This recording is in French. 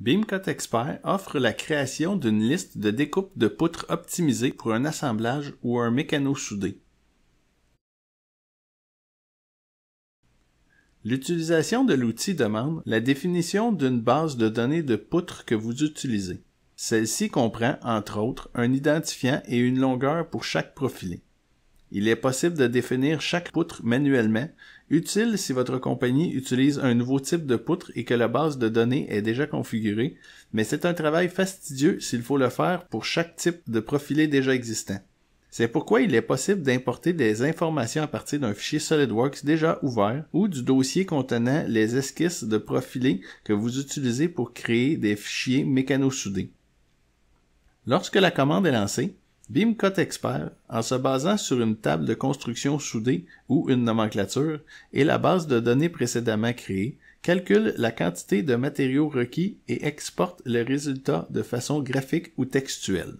BeamCut Expert offre la création d'une liste de découpes de poutres optimisées pour un assemblage ou un mécano soudé. L'utilisation de l'outil demande la définition d'une base de données de poutres que vous utilisez. Celle-ci comprend, entre autres, un identifiant et une longueur pour chaque profilé. Il est possible de définir chaque poutre manuellement, utile si votre compagnie utilise un nouveau type de poutre et que la base de données est déjà configurée, mais c'est un travail fastidieux s'il faut le faire pour chaque type de profilé déjà existant. C'est pourquoi il est possible d'importer des informations à partir d'un fichier SolidWorks déjà ouvert ou du dossier contenant les esquisses de profilés que vous utilisez pour créer des fichiers mécanosoudés. Lorsque la commande est lancée, BeamCut Expert, en se basant sur une table de construction soudée ou une nomenclature et la base de données précédemment créée, calcule la quantité de matériaux requis et exporte le résultat de façon graphique ou textuelle.